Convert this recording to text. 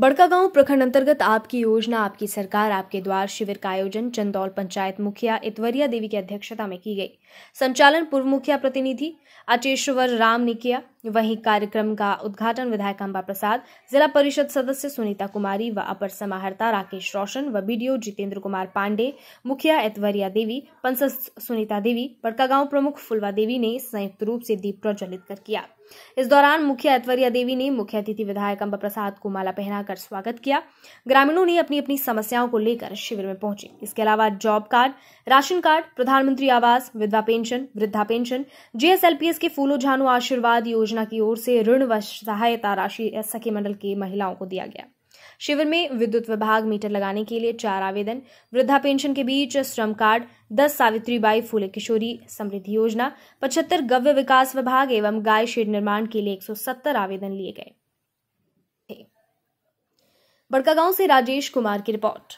बड़कागांव प्रखंड अंतर्गत आपकी योजना आपकी सरकार आपके द्वार शिविर का आयोजन चंदौल पंचायत मुखिया इतवरिया देवी की अध्यक्षता में की गई संचालन पूर्व मुखिया प्रतिनिधि अचेश्वर राम ने किया वहीं कार्यक्रम का उद्घाटन विधायक अम्बा प्रसाद जिला परिषद सदस्य सुनीता कुमारी व अपर समाहर्ता राकेश रोशन व बीडीओ जितेंद्र कुमार पांडे मुखिया एतवरिया देवी पंसद सुनीता देवी बड़कागांव प्रमुख फुलवा देवी ने संयुक्त रूप से दीप प्रज्वलित कर किया इस दौरान मुखिया एतवरिया देवी ने मुख्य अतिथि विधायक अम्बा प्रसाद को माला पहनाकर स्वागत किया ग्रामीणों ने अपनी अपनी समस्याओं को लेकर शिविर में पहुंचे इसके अलावा जॉब कार्ड राशन कार्ड प्रधानमंत्री आवास विधवा पेंशन वृद्धा पेंशन जेएसएलपीएस के फूलो झानो आशीर्वाद योजना योजना की ओर से ऋण व सहायता राशि सखी मंडल की महिलाओं को दिया गया शिविर में विद्युत विभाग मीटर लगाने के लिए चार आवेदन वृद्धा पेंशन के बीच श्रम कार्ड दस सावित्री बाई फूले किशोरी समृद्धि योजना पचहत्तर गव्य विकास विभाग एवं गाय शेड निर्माण के लिए 170 आवेदन लिए गए बड़कागांव से राजेश कुमार की रिपोर्ट